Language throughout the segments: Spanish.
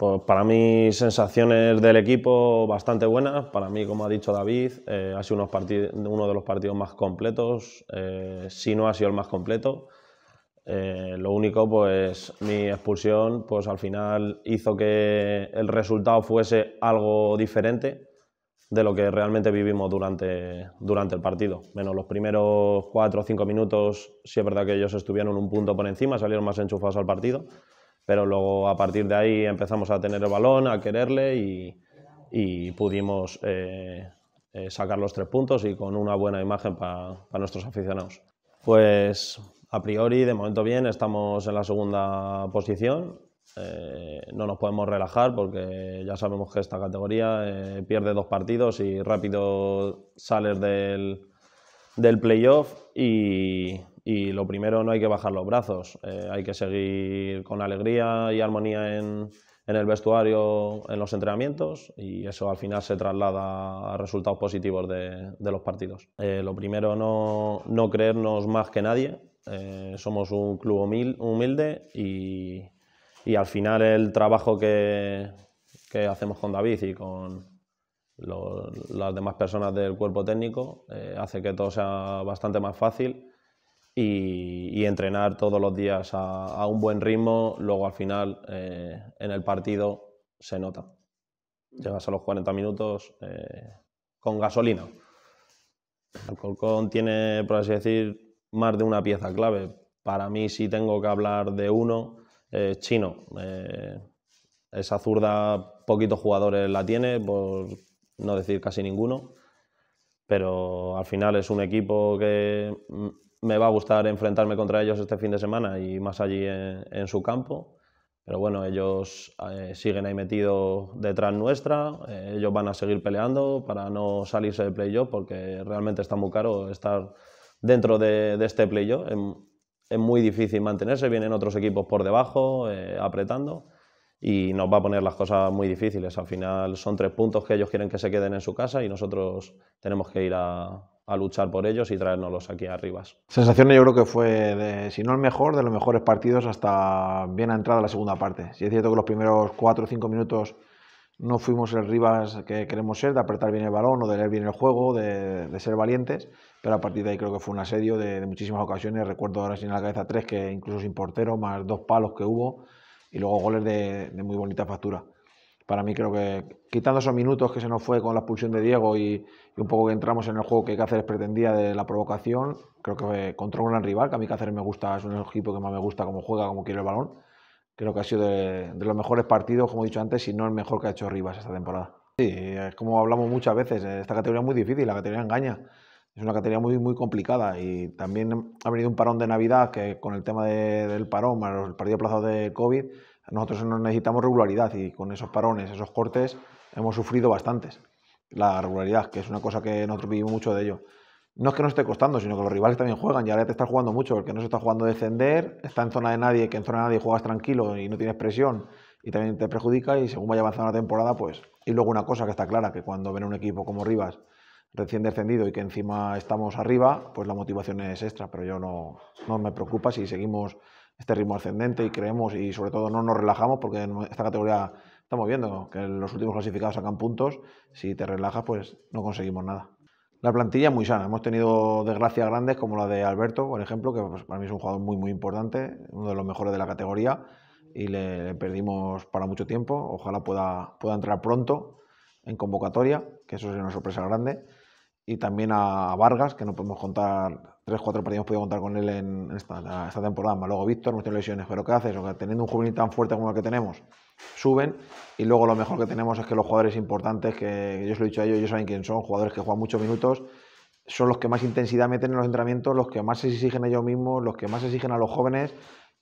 Pues para mí sensaciones del equipo bastante buenas. Para mí, como ha dicho David, eh, ha sido uno de los partidos más completos, eh, si no ha sido el más completo. Eh, lo único, pues mi expulsión, pues al final hizo que el resultado fuese algo diferente de lo que realmente vivimos durante, durante el partido. Menos los primeros cuatro o cinco minutos, sí es verdad que ellos estuvieron un punto por encima, salieron más enchufados al partido pero luego a partir de ahí empezamos a tener el balón, a quererle y, pudimos eh, eh, sacar los tres puntos y con una buena imagen para nuestros aficionados. Pues a priori, de momento bien, estamos en la segunda posición. Eh, no nos podemos relajar porque ya sabemos que esta categoría pierde dos partidos y rápido sales del, del playoff y, y lo primero no hay que bajar los brazos, eh, hay que seguir con alegría y armonía en, en, el vestuario, en los entrenamientos y eso al final se traslada a resultados positivos de, de los partidos. Eh, lo primero no, no, creernos más que nadie, eh, somos un club humilde y, y, al final el trabajo que, que hacemos con David y con, las demás personas del cuerpo técnico, hace que todo sea bastante más fácil y, entrenar todos los días a, un buen ritmo, luego al final eh, en el partido se nota. Llegas a los 40 minutos eh, con gasolina. El Colcón tiene, por así decir, más de una pieza clave. Para mí, si tengo que hablar de uno, eh, Chino. esa zurda, poquitos jugadores la tiene, por no decir casi ninguno pero al final es un equipo que mm, me va a gustar enfrentarme contra ellos este fin de semana y más allí en, su campo. Pero bueno, ellos eh, siguen ahí metidos detrás nuestra, eh, ellos van a seguir peleando para no salirse del yo porque realmente está muy caro estar dentro de, este play Es, es muy difícil mantenerse, vienen otros equipos por debajo, eh, apretando, y nos va a poner las cosas muy difíciles. Al final son tres puntos que ellos quieren que se queden en su casa y nosotros tenemos que ir a, a luchar por ellos y traérnoslos aquí arriba. Sensaciones yo creo que fue, si no el mejor, de los mejores partidos hasta bien a entrada la segunda parte. Si es cierto que los primeros 4 o 5 minutos no fuimos el Rivas que queremos ser, de apretar bien el balón o de leer bien el juego, de, ser valientes, pero a partir de ahí creo que fue un asedio de, muchísimas ocasiones. Recuerdo ahora sin la cabeza tres que incluso sin portero, más dos palos que hubo y luego goles de muy bonita factura para mí creo que quitando esos minutos que se nos fue con la expulsión de Diego y, un poco que entramos en el juego que Cáceres pretendía de la provocación, creo que contra un gran rival, que a mí Cáceres me gusta, es un equipo que más me gusta cómo juega, cómo quiere el balón. Creo que ha sido de, los mejores partidos, como he dicho antes, y no el mejor que ha hecho Rivas esta temporada. Sí, es como hablamos muchas veces, eh, esta categoría es muy difícil, la categoría engaña. Es una categoría muy, muy complicada y también ha venido un parón de Navidad que con el tema del parón, el partido aplazado de COVID, nosotros nos necesitamos regularidad y con esos parones, esos cortes, hemos sufrido bastantes. La regularidad, que es una cosa que nosotros vivimos mucho de ello. No es que no esté costando, sino que los rivales también juegan y ahora te estás jugando mucho. El que no se está jugando descender, está en zona de nadie, que en zona de nadie juegas tranquilo y no tienes presión y también te perjudica. Y según vaya avanzando la temporada, pues. Y luego una cosa que está clara: que cuando ven un equipo como Rivas recién descendido y que encima estamos arriba, pues la motivación es extra. Pero yo no, no me preocupa si seguimos este ritmo ascendente y creemos y sobre todo no nos relajamos porque en esta categoría estamos viendo que los últimos clasificados sacan puntos, si te relajas pues no conseguimos nada. La plantilla es muy sana, hemos tenido desgracias grandes como la de Alberto, por ejemplo, que pues, para mí es un jugador muy muy importante, uno de los mejores de la categoría y le, perdimos para mucho tiempo, ojalá pueda, pueda entrar pronto en convocatoria, que eso sería una sorpresa grande y también a Vargas, que no podemos contar, tres, cuatro partidos podido contar con él en esta, temporada, más luego Víctor, muchas lesiones, pero ¿qué haces? O teniendo un juvenil tan fuerte como el que tenemos, suben y luego lo mejor que tenemos es que los jugadores importantes, que yo os lo he dicho a ellos, ellos saben quiénes son, jugadores que juegan muchos minutos, son los que más intensidad meten en los entrenamientos, los que más se exigen a ellos mismos, los que más exigen a los jóvenes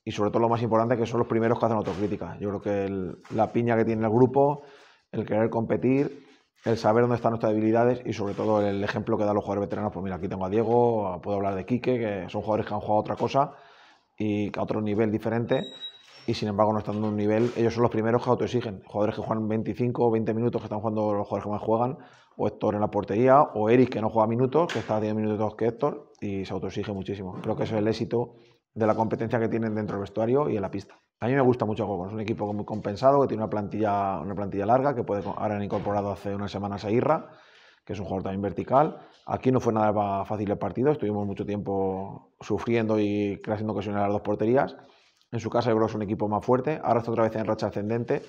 y sobre todo lo más importante que son los primeros que hacen autocrítica. Yo creo que la piña que tiene el grupo, el querer competir el saber dónde están nuestras debilidades y sobre todo el ejemplo que dan los jugadores veteranos, pues mira, aquí tengo a Diego, puedo hablar de Quique, que son jugadores que han jugado otra cosa y a otro nivel diferente y sin embargo no están dando un nivel, ellos son los primeros que autoexigen, jugadores que juegan 25 o 20 minutos, que están jugando los jugadores que más juegan, o Héctor en la portería, o Eric que no juega minutos, que está a 10 minutos que Héctor y se autoexige muchísimo. Creo que eso es el éxito de la competencia que tienen dentro del vestuario y en la pista. A mí me gusta mucho Gogo, es un equipo muy compensado, que tiene una plantilla, una plantilla larga, que puede, ahora han incorporado hace unas semanas a Irra, que es un jugador también vertical. Aquí no fue nada fácil el partido, estuvimos mucho tiempo sufriendo y creciendo ocasiones a las dos porterías. En su casa el es un equipo más fuerte, ahora está otra vez en racha ascendente.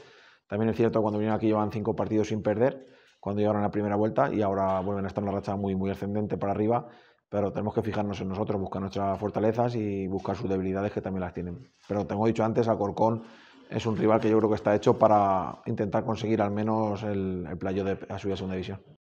También es cierto, cuando vinieron aquí llevan cinco partidos sin perder, cuando llegaron a la primera vuelta y ahora vuelven a estar en una racha muy, muy ascendente para arriba pero tenemos que fijarnos en nosotros, buscar nuestras fortalezas y buscar sus debilidades que también las tienen. Pero tengo dicho antes, Alcorcón es un rival que yo creo que está hecho para intentar conseguir al menos el, playo de a subir segunda división.